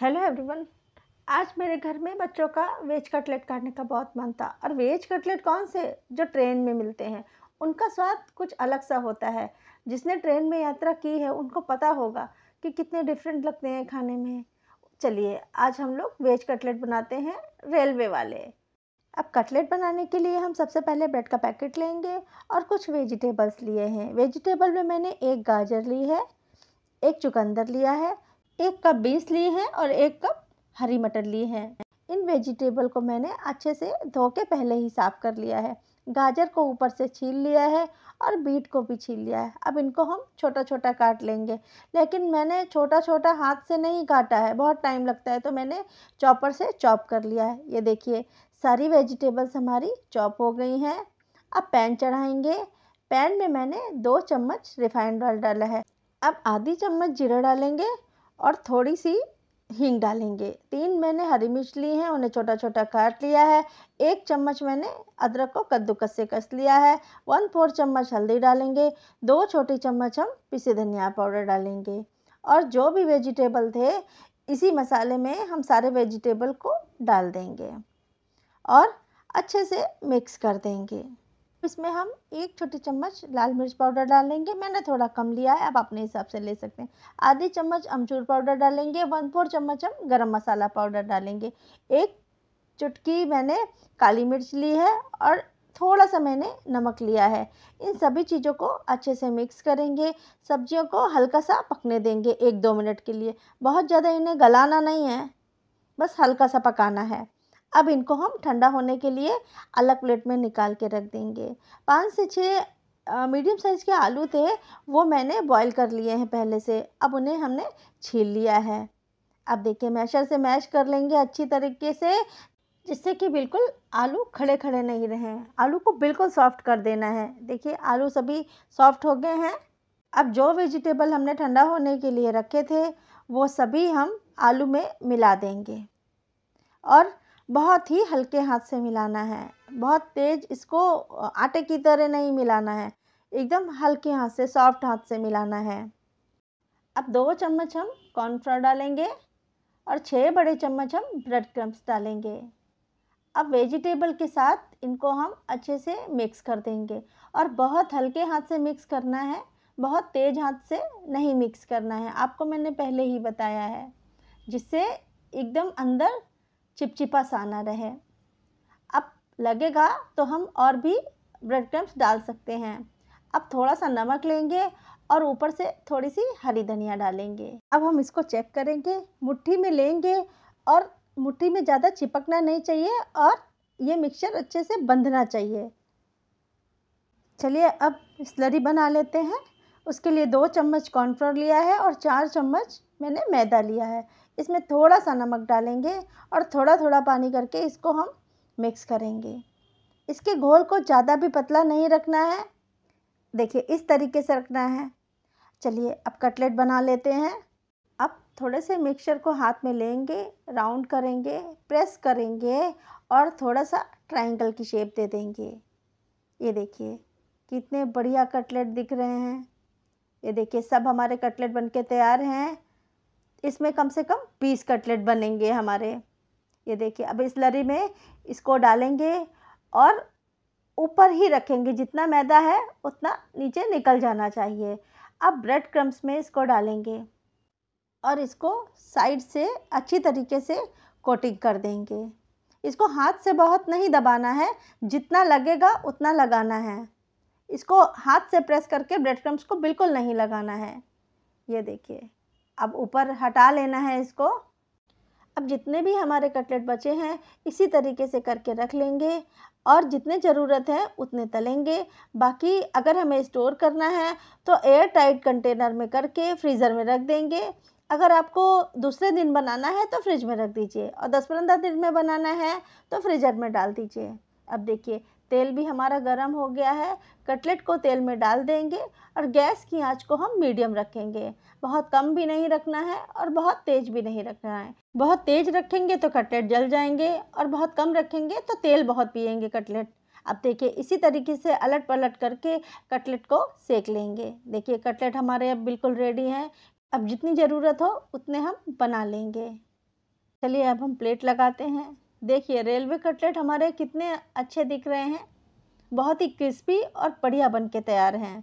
hello everyone आज मेरे घर में बच्चों का वेज कटलेट खाने का बहुत मन था और वेज कटलेट कौन से जो ट्रेन में मिलते हैं उनका स्वाद कुछ अलग सा होता है जिसने ट्रेन में यात्रा की है उनको पता होगा कि कितने डिफरेंट लगते हैं खाने में चलिए आज हम लोग वेज कटलेट बनाते हैं रेलवे वाले अब कटलेट बनाने के लिए हम सबसे पहले ब्रेड का पैकेट लेंगे और कुछ वेजिटेबल्स लिए हैं वेजिटेबल में मैंने एक गाजर ली है एक चुकंदर लिया है एक कप बीन्स लिए हैं और एक कप हरी मटर लिए हैं इन वेजिटेबल को मैंने अच्छे से धो के पहले ही साफ़ कर लिया है गाजर को ऊपर से छील लिया है और बीट को भी छील लिया है अब इनको हम छोटा छोटा काट लेंगे लेकिन मैंने छोटा छोटा हाथ से नहीं काटा है बहुत टाइम लगता है तो मैंने चॉपर से चॉप कर लिया है ये देखिए सारी वेजिटेबल्स हमारी चॉप हो गई हैं अब पैन चढ़ाएंगे पैन में मैंने दो चम्मच रिफाइंड ऑयल डाला है अब आधी चम्मच जीरा डालेंगे और थोड़ी सी हींग डालेंगे तीन मैंने हरी मिर्च ली हैं उन्हें छोटा छोटा काट लिया है एक चम्मच मैंने अदरक को कद्दूकस से कस लिया है वन फोर चम्मच हल्दी डालेंगे दो छोटी चम्मच हम पिसे धनिया पाउडर डालेंगे और जो भी वेजिटेबल थे इसी मसाले में हम सारे वेजिटेबल को डाल देंगे और अच्छे से मिक्स कर देंगे इसमें हम एक छोटी चम्मच लाल मिर्च पाउडर डालेंगे मैंने थोड़ा कम लिया है आप अपने हिसाब से ले सकते हैं आधी चम्मच अमचूर पाउडर डालेंगे वन फोर चम्मच हम गरम मसाला पाउडर डालेंगे एक चुटकी मैंने काली मिर्च ली है और थोड़ा सा मैंने नमक लिया है इन सभी चीज़ों को अच्छे से मिक्स करेंगे सब्जियों को हल्का सा पकने देंगे एक दो मिनट के लिए बहुत ज़्यादा इन्हें गलाना नहीं है बस हल्का सा पकाना है अब इनको हम ठंडा होने के लिए अलग प्लेट में निकाल के रख देंगे पाँच से छः मीडियम साइज़ के आलू थे वो मैंने बॉईल कर लिए हैं पहले से अब उन्हें हमने छील लिया है अब देखिए मैशर से मैश कर लेंगे अच्छी तरीके से जिससे कि बिल्कुल आलू खड़े खड़े नहीं रहें आलू को बिल्कुल सॉफ्ट कर देना है देखिए आलू सभी सॉफ्ट हो गए हैं अब जो वेजिटेबल हमने ठंडा होने के लिए रखे थे वो सभी हम आलू में मिला देंगे और बहुत ही हल्के हाथ से मिलाना है बहुत तेज़ इसको आटे की तरह नहीं मिलाना है एकदम हल्के हाथ से सॉफ्ट हाथ से मिलाना है अब दो चम्मच हम कॉर्नफ्लोर डालेंगे और छः बड़े चम्मच हम ब्रेड क्रम्स डालेंगे अब वेजिटेबल के साथ इनको हम अच्छे से मिक्स कर देंगे और बहुत हल्के हाथ से मिक्स करना है बहुत तेज़ हाथ से नहीं मिक्स करना है आपको मैंने पहले ही बताया है जिससे एकदम अंदर चिपचिपा सा ना रहे अब लगेगा तो हम और भी ब्रेड क्रम्स डाल सकते हैं अब थोड़ा सा नमक लेंगे और ऊपर से थोड़ी सी हरी धनिया डालेंगे अब हम इसको चेक करेंगे मुट्ठी में लेंगे और मुट्ठी में ज़्यादा चिपकना नहीं चाहिए और ये मिक्सचर अच्छे से बंधना चाहिए चलिए अब स्लरी बना लेते हैं उसके लिए दो चम्मच कॉर्नफ्लोर लिया है और चार चम्मच मैंने मैदा लिया है इसमें थोड़ा सा नमक डालेंगे और थोड़ा थोड़ा पानी करके इसको हम मिक्स करेंगे इसके घोल को ज़्यादा भी पतला नहीं रखना है देखिए इस तरीके से रखना है चलिए अब कटलेट बना लेते हैं अब थोड़े से मिक्सचर को हाथ में लेंगे राउंड करेंगे प्रेस करेंगे और थोड़ा सा ट्रायंगल की शेप दे देंगे ये देखिए कितने बढ़िया कटलेट दिख रहे हैं ये देखिए सब हमारे कटलेट बनके तैयार हैं इसमें कम से कम बीस कटलेट बनेंगे हमारे ये देखिए अब इस लरी में इसको डालेंगे और ऊपर ही रखेंगे जितना मैदा है उतना नीचे निकल जाना चाहिए अब ब्रेड क्रम्स में इसको डालेंगे और इसको साइड से अच्छी तरीके से कोटिंग कर देंगे इसको हाथ से बहुत नहीं दबाना है जितना लगेगा उतना लगाना है इसको हाथ से प्रेस करके ब्रेड क्रम्स को बिल्कुल नहीं लगाना है ये देखिए अब ऊपर हटा लेना है इसको अब जितने भी हमारे कटलेट बचे हैं इसी तरीके से करके रख लेंगे और जितने ज़रूरत है उतने तलेंगे बाकी अगर हमें स्टोर करना है तो एयर टाइट कंटेनर में करके फ्रीज़र में रख देंगे अगर आपको दूसरे दिन बनाना है तो फ्रिज में रख दीजिए और दस पंद्रह दिन में बनाना है तो फ्रीजर में डाल दीजिए अब देखिए तेल भी हमारा गर्म हो गया है कटलेट को तेल में डाल देंगे और गैस की आंच को हम मीडियम रखेंगे बहुत कम भी नहीं रखना है और बहुत तेज़ भी नहीं रखना है बहुत तेज़ रखेंगे तो कटलेट जल जाएंगे और बहुत कम रखेंगे तो तेल बहुत पिएंगे कटलेट अब देखिए इसी तरीके से अलट पलट करके कटलेट को सेक लेंगे देखिए कटलेट हमारे अब बिल्कुल रेडी हैं अब जितनी ज़रूरत हो उतने हम बना लेंगे चलिए अब हम प्लेट लगाते हैं देखिए रेलवे कटलेट हमारे कितने अच्छे दिख रहे हैं बहुत ही क्रिस्पी और बढ़िया बन के तैयार हैं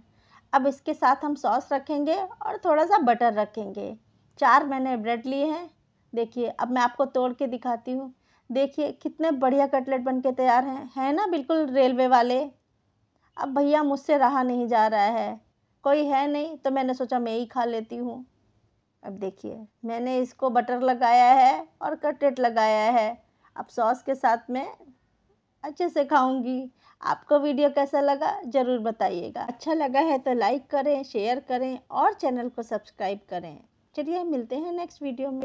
अब इसके साथ हम सॉस रखेंगे और थोड़ा सा बटर रखेंगे चार मैंने ब्रेड लिए हैं देखिए अब मैं आपको तोड़ के दिखाती हूँ देखिए कितने बढ़िया कटलेट बन के तैयार हैं है ना बिल्कुल रेलवे वाले अब भैया मुझसे रहा नहीं जा रहा है कोई है नहीं तो मैंने सोचा मैं ही खा लेती हूँ अब देखिए मैंने इसको बटर लगाया है और कटलेट लगाया है अब सॉस के साथ में अच्छे से खाऊंगी आपको वीडियो कैसा लगा ज़रूर बताइएगा अच्छा लगा है तो लाइक करें शेयर करें और चैनल को सब्सक्राइब करें चलिए मिलते हैं नेक्स्ट वीडियो में